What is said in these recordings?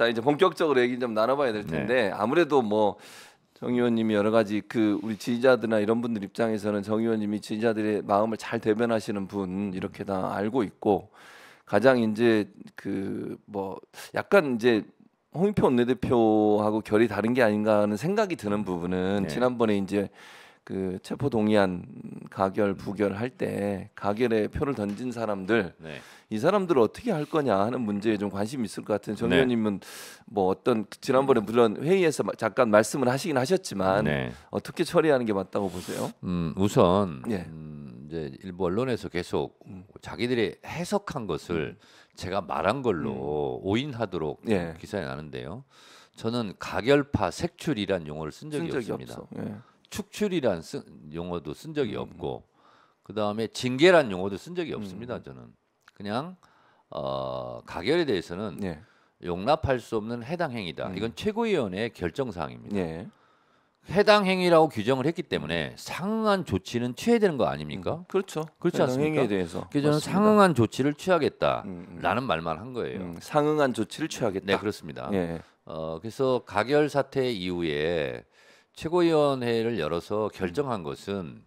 자 이제 본격적으로 얘기 좀 나눠봐야 될 네. 텐데 네. 아무래도 뭐정 의원님이 여러 가지 그 우리 지지자들이나 이런 분들 입장에서는 정 의원님이 지지자들의 마음을 잘 대변하시는 분 이렇게 다 알고 있고 가장 이제 그 뭐 약간 이제 홍익표 원내대표하고 결이 다른 게 아닌가 하는 생각이 드는 부분은 네. 지난번에 이제 그 체포 동의안 가결 부결할 때 가결에 표를 던진 사람들 네. 이 사람들을 어떻게 할 거냐 하는 문제에 좀 관심이 있을 것 같은 정 네. 의원님은 네. 뭐 어떤 지난번에 물론 회의에서 잠깐 말씀을 하시긴 하셨지만 네. 어떻게 처리하는 게 맞다고 보세요? 음, 우선 예. 음, 이제 일부 언론에서 계속 음. 자기들이 해석한 것을 음. 제가 말한 걸로 음. 오인하도록 예. 기사에 나는데요. 저는 가결파 색출이란 용어를 쓴 적이, 쓴 적이 없습니다. 예. 축출이란 쓴, 용어도 쓴 적이 음. 없고 그 다음에 징계란 용어도 쓴 적이 음. 없습니다. 저는 그냥 어, 가결에 대해서는 네. 용납할 수 없는 해당 행위다. 음. 이건 최고위원회의 결정 사항입니다. 네. 해당 행위라고 규정을 했기 때문에 상응한 조치는 취해야 되는 거 아닙니까? 음, 그렇죠. 그렇지 않습니까? 행위에 대해서. 그래서 저는 상응한 조치를 취하겠다라는 음, 음. 말만 한 거예요. 상응한 조치를 취하겠다. 네, 그렇습니다. 예. 어, 그래서 가결 사태 이후에 최고위원회를 열어서 결정한 것은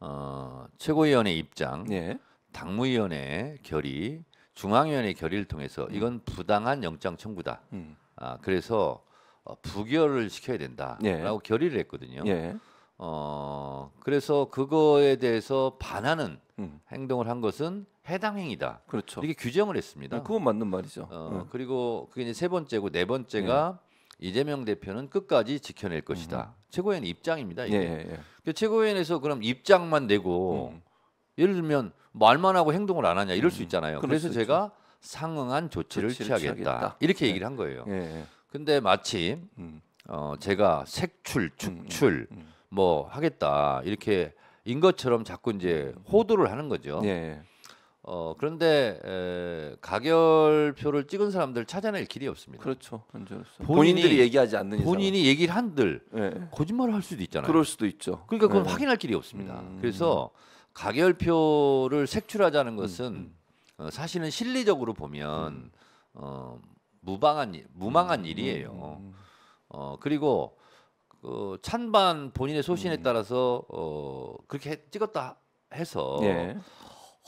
어, 최고위원회 입장, 예. 당무위원회 결의, 중앙위원회 결의를 통해서 음. 이건 부당한 영장 청구다. 음. 아, 그래서 어, 부결을 시켜야 된다라고 예. 결의를 했거든요. 예. 어, 그래서 그거에 대해서 반하는 음. 행동을 한 것은 해당 행위다. 그렇죠. 이게 규정을 했습니다. 네, 그건 맞는 말이죠. 어, 음. 그리고 그게 이제 세 번째고 네 번째가 예. 이재명 대표는 끝까지 지켜낼 것이다. 음. 음. 최고위원 입장입니다. 이게. 예, 예, 예. 그 최고위원에서 그럼 입장만 내고 음. 예를 들면 말만 하고 행동을 안 하냐 이럴 수 음, 있잖아요. 그래서 제가 있죠. 상응한 조치를, 조치를 취하겠다. 취하겠다. 이렇게 예. 얘기를 한 거예요. 예, 예. 근데 마침 음. 어, 제가 색출, 축출 뭐 하겠다 이렇게 인 것처럼 자꾸 이제 호도를 하는 거죠. 예. 어 그런데 에, 가결표를 찍은 사람들 찾아낼 길이 없습니다. 그렇죠. 본인이, 본인들이 얘기하지 않는 이상. 본인이 얘기를 한들 네. 거짓말을 할 수도 있잖아요. 그럴 수도 있죠. 그러니까 그건 네. 확인할 길이 없습니다. 음. 그래서 가결표를 색출하자는 것은 음. 음. 어, 사실은 실리적으로 보면 음. 어, 무방한 무망한 음, 일이에요. 음, 어 그리고 그 찬반 본인의 소신에 따라서 어 그렇게 찍었다 해서 예.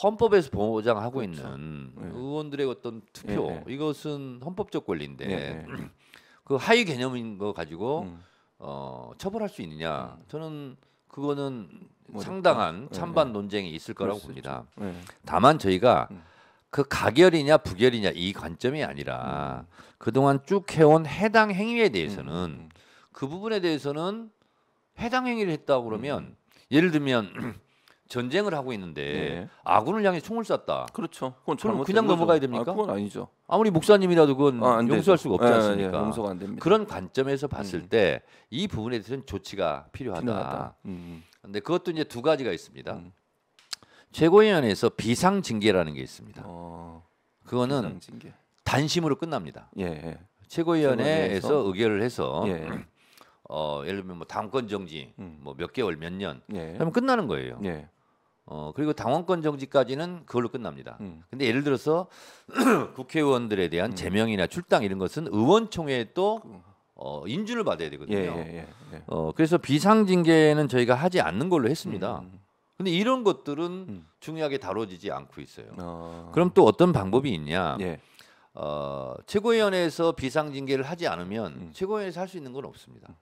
헌법에서 보장하고 그렇죠. 있는 네. 의원들의 어떤 투표 네, 네. 이것은 헌법적 권리인데 네, 네. 그 하위 개념인 거 가지고 음. 어, 처벌할 수 있느냐 음. 저는 그거는 뭐, 상당한 찬반 논쟁이 있을 거라고 봅니다. 다만 저희가 음. 그 가결이냐 부결이냐 이 관점이 아니라 음. 그동안 쭉 해온 해당 행위에 대해서는 음. 음 그 부분에 대해서는 해당 행위를 했다 고 그러면 예를 들면 전쟁을 하고 있는데 네. 아군을 향해 총을 쐈다. 그렇죠. 그건 그럼 그냥 넘어가야 됩니까? 아, 그건 아니죠. 아무리 목사님이라도 그건 아, 용서할 수가 없지 예, 예, 않습니까? 용서가 안 됩니다. 그런 관점에서 봤을 음. 때이 부분에 대해서는 조치가 필요하다. 그런데 음. 그것도 이제 두 가지가 있습니다. 음. 최고위원회에서 비상 징계라는 게 있습니다. 어, 그거는 비상징계. 단심으로 끝납니다. 예, 예. 최고위원회에서 최 의결을 해서 예, 예. 어, 예를 들면 뭐 당권 정지 음. 뭐몇 개월 몇년 하면 끝나는 거예요. 어 그리고 당원권 정지까지는 그걸로 끝납니다. 음. 근데 예를 들어서 국회의원들에 대한 음. 제명이나 출당 이런 것은 의원총회에 또 어, 인준을 받아야 되거든요. 예, 예, 예. 예. 어 그래서 비상징계는 저희가 하지 않는 걸로 했습니다. 음, 음. 근데 이런 것들은 음. 중요하게 다뤄지지 않고 있어요. 어... 그럼 또 어떤 방법이 있냐? 예. 어, 최고위원회에서 비상징계를 하지 않으면 음. 최고위원회에서 할 수 있는 건 없습니다. 음.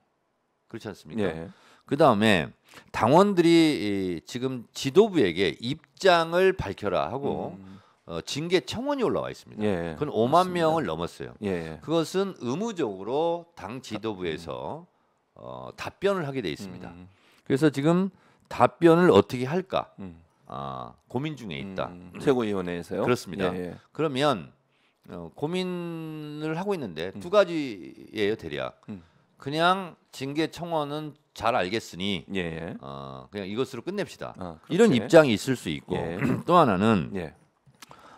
그렇지 않습니까? 예. 그 다음에 당원들이 지금 지도부에게 입장을 밝혀라 하고 음. 어, 징계 청원이 올라와 있습니다. 예, 예. 그건 5만 맞습니다. 명을 넘었어요. 예, 예. 그것은 의무적으로 당 지도부에서 어, 답변을 하게 돼 있습니다. 음, 음. 그래서 지금 답변을 어떻게 할까 음. 아, 고민 중에 있다. 음. 음. 최고위원회에서요? 그렇습니다. 예, 예, 그러면 어, 고민을 하고 있는데 두 음. 가지예요 대략. 그냥 징계 청원은 잘 알겠으니 예, 예. 어, 그냥 이것으로 끝냅시다. 아, 이런 입장이 있을 수 있고 예. 또 하나는 예.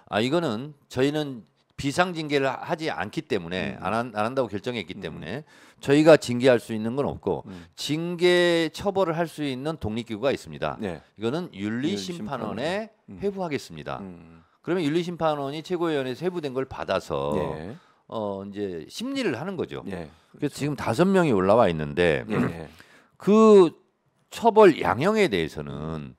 아 이거는 저희는 비상 징계를 하지 않기 때문에 음. 안, 한, 안 한다고 결정했기 음. 때문에 저희가 징계할 수 있는 건 없고 음. 징계 처벌을 할 수 있는 독립기구가 있습니다. 네. 이거는 윤리심판원에 음. 회부하겠습니다. 음. 그러면 윤리심판원이 최고위원회에서 회부된 걸 받아서 네. 어 이제 심리를 하는 거죠. 예, 그래서 그렇죠. 지금 다섯 명이 올라와 있는데 예, 예. 그 처벌 양형에 대해서는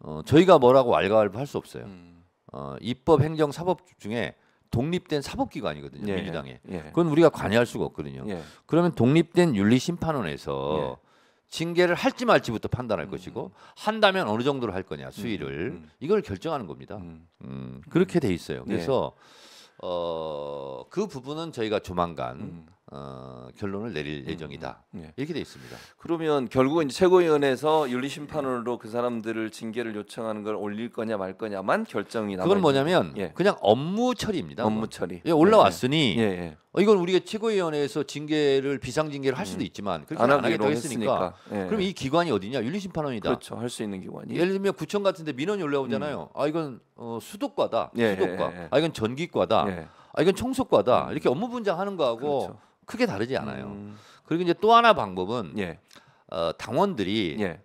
어, 저희가 뭐라고 왈가왈부할 수 없어요. 음. 어, 입법, 행정, 사법 중에 독립된 사법기관이거든요 예, 민주당에. 예. 그건 우리가 관여할 수가 없거든요. 예. 그러면 독립된 윤리심판원에서 예. 징계를 할지 말지부터 판단할 음. 것이고 한다면 어느 정도로 할 거냐 음, 수위를 음, 음. 이걸 결정하는 겁니다. 음, 음 그렇게 돼 있어요. 예. 그래서. 예. 어, 그 부분은 저희가 조만간 음. 어, 결론을 내릴 음, 예정이다. 음, 예. 이렇게 돼 있습니다. 그러면 결국은 이제 최고위원회에서 윤리심판으로그 사람들을 징계를 요청하는 걸 올릴 거냐 말 거냐만 결정이 나. 그건 뭐냐면 예. 그냥 업무 처리입니다. 업무 처리. 예, 올라왔으니 예, 어, 이건 우리가 최고위원회에서 징계를 비상징계를 할 수도 음. 있지만 그렇게 안, 안 하겠다 했으니까. 했으니까. 그럼 이 기관이 어디냐? 윤리심판원이다. 그렇죠. 할 수 있는 기관이. 예를 들면 구청 같은데 민원이 올라오잖아요. 음. 아 이건 어, 수도과다. 수도과. 아 이건 전기과다. 아 이건 청소과다. 음. 이렇게 업무 분장하는 거하고. 그렇죠. 크게 다르지 않아요. 음. 그리고 이제 또 하나 방법은 예. 어, 당원들이 예.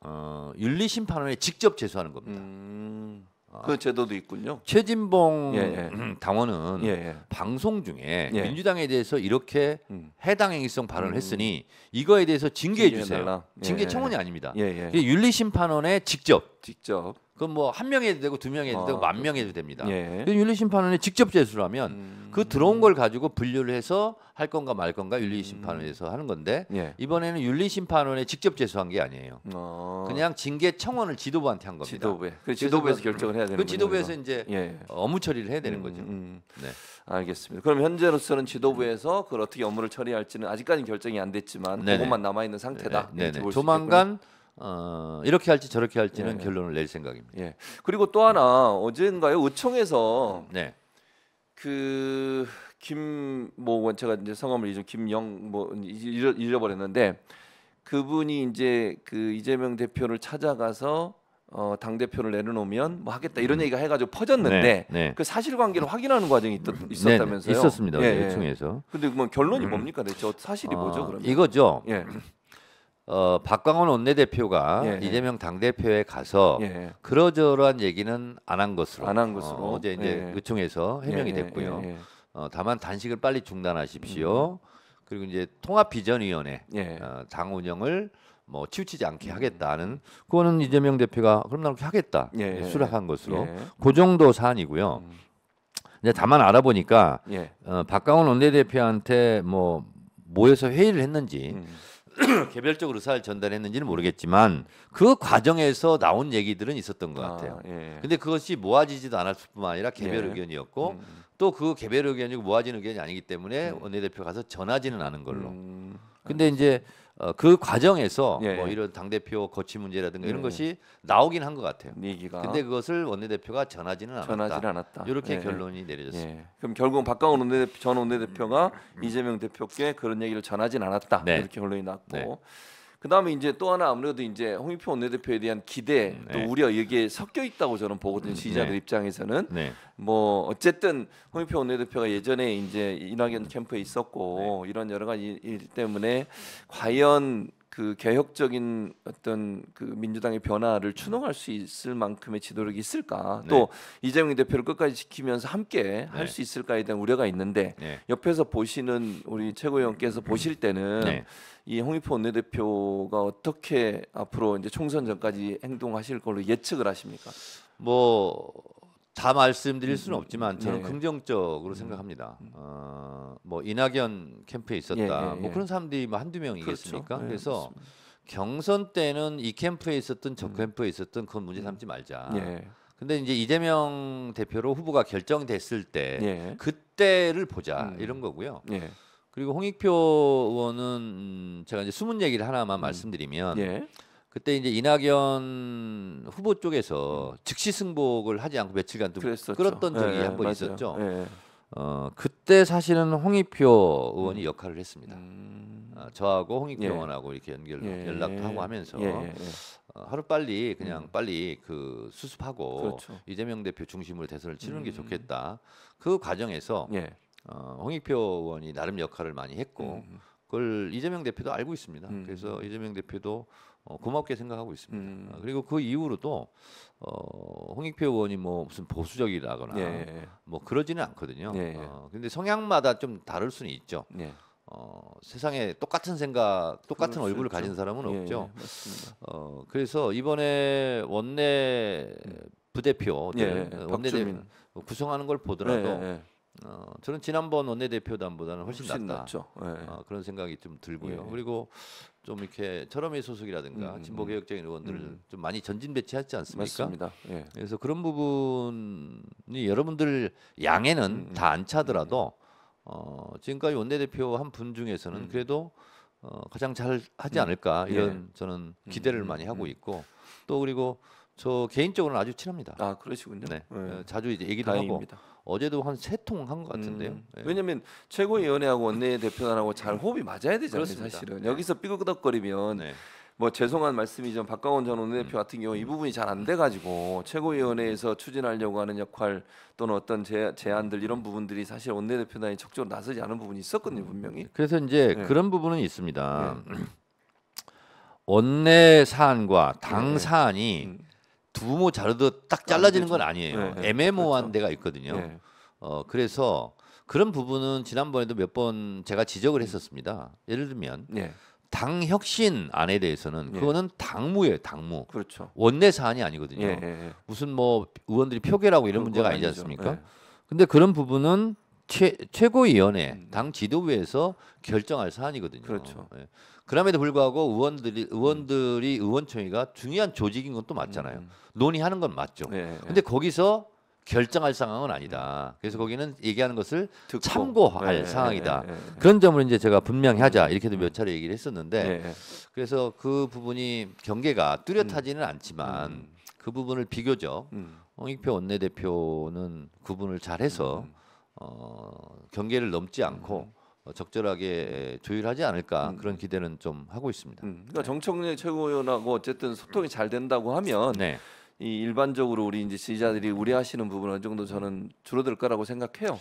어, 윤리 심판원에 직접 제소하는 겁니다. 음. 그 제도도 있군요. 최진봉 예, 예. 당원은 예, 예, 방송 중에 예. 민주당에 대해서 이렇게 음. 해당 행위성 발언을 음. 했으니 이거에 대해서 징계해 주세요. 징계 예, 청원이 아닙니다. 윤리심판원에 직접 직접 그건 뭐한 명이 도 되고 두 명이 해도 되고 아, 만 명이 도 됩니다. 예. 윤리 심판원이 직접 제수를 하면 음. 그 들어온 걸 가지고 분류를 해서 할 건가 말 건가 윤리 심판원에서 음. 하는 건데 예. 이번에는 윤리 심판원에 직접 제수한 게 아니에요. 어. 그냥 징계 청원을 지도부한테 한 겁니다. 지도부에. 그 지도부에서 결정을 해야 되는 거죠. 그 지도부에서 이제 예. 업무 처리를 해야 되는 음, 거죠. 음. 네. 알겠습니다. 그럼 현재로서는 지도부에서 그걸 어떻게 업무를 처리할지는 아직까지는 결정이 안 됐지만 네네. 그것만 남아 있는 상태다. 네네. 조만간 있겠군요. 어, 이렇게 할지 저렇게 할지는 예. 결론을 낼 생각입니다. 예. 그리고 또 하나 어젠가요 의총에서 네. 그김뭐 제가 이제 성함을 잊은 김영 뭐 잊어, 잃어버렸는데 그분이 이제 그 이재명 대표를 찾아가서 어, 당 대표를 내려놓으면 뭐 하겠다 이런 음. 얘기가 해가지고 퍼졌는데 네, 네. 그 사실관계를 확인하는 과정이 있, 었다면서요 네, 네. 있었습니다. 예, 요청에서. 네, 예. 근데 뭐 결론이 음. 뭡니까 대체 어, 사실이 어, 뭐죠? 그러면 이거죠. 예. 어, 박광원 원내대표가 예, 예, 이재명 당대표에 가서 예. 예. 그러저러한 얘기는 안 한 것으로 안한 것으로 어, 제 이제 예. 예. 의총에서 해명이 됐고요. 어, 다만 단식을 빨리 중단하십시오. 음. 음. 그리고 이제 통합 비전위원회 어, 당 운영을 뭐 치우치지 않게 하겠다는 그거는 이재명 대표가 그럼 나 그렇게 하겠다 예, 수락한 것으로 예. 그 정도 사안이고요. 음. 근데 다만 알아보니까 어, 박광원 원내대표한테 뭐 모여서 회의를 했는지. 음. 개별적으로 의사를 전달했는지는 모르겠지만 그 과정에서 나온 얘기들은 있었던 것 아, 같아요. 아, 예. 근데 그것이 모아지지도 않았을 뿐만 아니라 개별 예. 의견이었고 음. 음. 또그 개별 의견이고 모아지는 의견이 아니기 때문에 음. 원내대표 가서 전하지는 않은 걸로. 음. 근데 이제 어, 그 과정에서 예, 뭐 예. 이런 당 대표 거취 문제라든가 이런 예. 것이 나오긴 한 것 같아요. 얘기가. 근데 그것을 원내대표가 전하지는 않았다. 전하지 않았다. 이렇게 예, 결론이 내려졌습니다. 그럼 결국 박강원 원내대표, 전 원내대표가 음. 이재명 대표께 그런 얘기를 전하지는 않았다. 네. 이렇게 결론이 났고. 네. 그다음에 이제 또 하나 아무래도 이제 홍익표 원내대표에 대한 기대 또 네. 우려 여기에 섞여 있다고 저는 보거든요. 시장들 음, 네. 입장에서는 네. 뭐 어쨌든 홍익표 원내대표가 예전에 이제 이낙연 캠프에 있었고 네. 이런 여러 가지 일 때문에 과연 그 개혁적인 어떤 그 민주당의 변화를 추동할 수 있을 만큼의 지도력이 있을까? 네. 또 이재명 대표를 끝까지 지키면서 함께 네. 할수 있을까에 대한 우려가 있는데 네. 옆에서 보시는 우리 최고위원께서 보실 때는 네. 이 홍익표 원내대표가 어떻게 앞으로 이제 총선 전까지 행동하실 걸로 예측을 하십니까? 뭐다 말씀드릴 수는 없지만 저는 예. 긍정적으로 생각합니다. 음, 음. 어, 뭐 이낙연 캠프에 있었다. 예, 예, 뭐 예. 그런 사람들이 뭐 한두 명이겠습니까? 그렇죠. 예, 그래서 경선 때는 이 캠프에 있었던 저 음. 캠프에 있었던 그건 문제 삼지 말자. 예. 근데 이제 이재명 대표로 후보가 결정됐을 때 그때를 보자 음. 이런 거고요. 그리고 홍익표 의원은 제가 이제 숨은 얘기를 하나만 말씀드리면 그때 이제 이낙연 후보 쪽에서 음. 즉시 승복을 하지 않고 며칠간 좀 그랬었죠. 끌었던 적이 예, 예 한번 있었죠. 예, 예. 어 그때 사실은 홍익표 의원이 음. 역할을 했습니다. 음. 어, 저하고 홍익표 예. 의원하고 이렇게 연결 예. 연락도 하고 하면서 어, 하루 빨리 그냥 음. 빨리 그 수습하고 그렇죠. 이재명 대표 중심으로 대선을 치르는 게 음. 좋겠다. 그 과정에서 어, 홍익표 의원이 나름 역할을 많이 했고. 음. 그걸 이재명 대표도 알고 있습니다. 음. 그래서 이재명 대표도 어, 고맙게 생각하고 있습니다. 음. 아, 그리고 그 이후로도 어, 홍익표 의원이 뭐 무슨 보수적이라거나 예. 뭐 그러지는 않거든요. 예. 어, 근데 성향마다 좀 다를 수는 있죠. 예. 어, 세상에 똑같은 생각, 똑같은 그렇죠. 얼굴을 있죠. 가진 사람은 예, 없죠. 예, 어, 그래서 이번에 원내 음. 부대표 예, 예 원내 대표 구성하는 걸 보더라도 어, 저는 지난번 원내대표단보다는 훨씬, 훨씬 낫다. 죠 네. 예. 어, 그런 생각이 좀 들고요. 예. 그리고 좀 이렇게 철험의 소속이라든가 음, 음 진보개혁적인 음. 의원들을 음. 좀 많이 전진 배치하지 않습니까? 맞습니다. 예. 그래서 그런 부분이 여러분들 양에는 음, 음. 다안 차더라도 어, 지금까지 원내대표 한 분 중에서는 그래도 어, 가장 잘 하지 않을까 이런 예. 저는 기대를 많이 하고 있고 또 그리고 저 개인적으로는 아주 친합니다. 아 그러시군요. 네. 네. 어, 자주 이제 얘기도 다행입니다. 하고 어제도 한 세 통 한 것 같은데요. 음, 네. 왜냐하면 최고위원회하고 원내대표단하고 잘 호흡이 맞아야 되잖아요. 그렇습니다. 사실은 네. 여기서 삐그덕거리면 네. 뭐 죄송한 말씀이지만 박강원 전 원내대표 음. 같은 경우 이 음. 부분이 잘 안 돼가지고 최고위원회에서 추진하려고 하는 역할 또는 어떤 제, 제안들 이런 부분들이 사실 원내대표단이 적극적으로 나서지 않은 부분이 있었거든요 분명히. 그래서 이제 네. 그런 부분은 있습니다. 네. 원내 사안과 당 네. 사안이 네. 부모 자르도딱 아, 잘라지는 건 그렇죠. 아니에요. 네, 네, 애매모호한 그렇죠. 데가 있거든요. 네. 어 그래서 그런 부분은 지난번에도 몇 번 제가 지적을 했었습니다. 예를 들면 네. 당 혁신 안에 대해서는 그거는 당무예요, 당무. 그렇죠. 원내 사안이 아니거든요. 무슨 뭐 의원들이 표결하고 이런 문제가 아니지 않습니까? 근데 그런 부분은 최, 최고위원회 음. 당 지도부에서 결정할 사안이거든요. 그렇죠. 그럼에도 불구하고 의원들이 음. 의원들이 의원총회가 중요한 조직인 건 또 맞잖아요. 음, 음. 논의하는 건 맞죠. 예, 예. 근데 거기서 결정할 상황은 아니다. 그래서 음. 거기는 얘기하는 것을 듣고. 참고할 예, 예 상황이다. 예, 예. 그런 점을 이제 제가 분명히 하자 이렇게도 몇 차례 얘기를 했었는데 그래서 그 부분이 경계가 뚜렷하지는 않지만 음. 그 부분을 비교적 홍익표 원내대표는 구분을 잘해서 어, 경계를 넘지 않고 어, 적절하게 조율하지 않을까 음. 그런 기대는 좀 하고 있습니다. 음. 그러니까 네. 정청래 최고위원하고 어쨌든 소통이 잘 된다고 하면 네. 이 일반적으로 우리 이제 지자들이 우려하시는 부분 어느 정도 저는 줄어들 거라고 생각해요.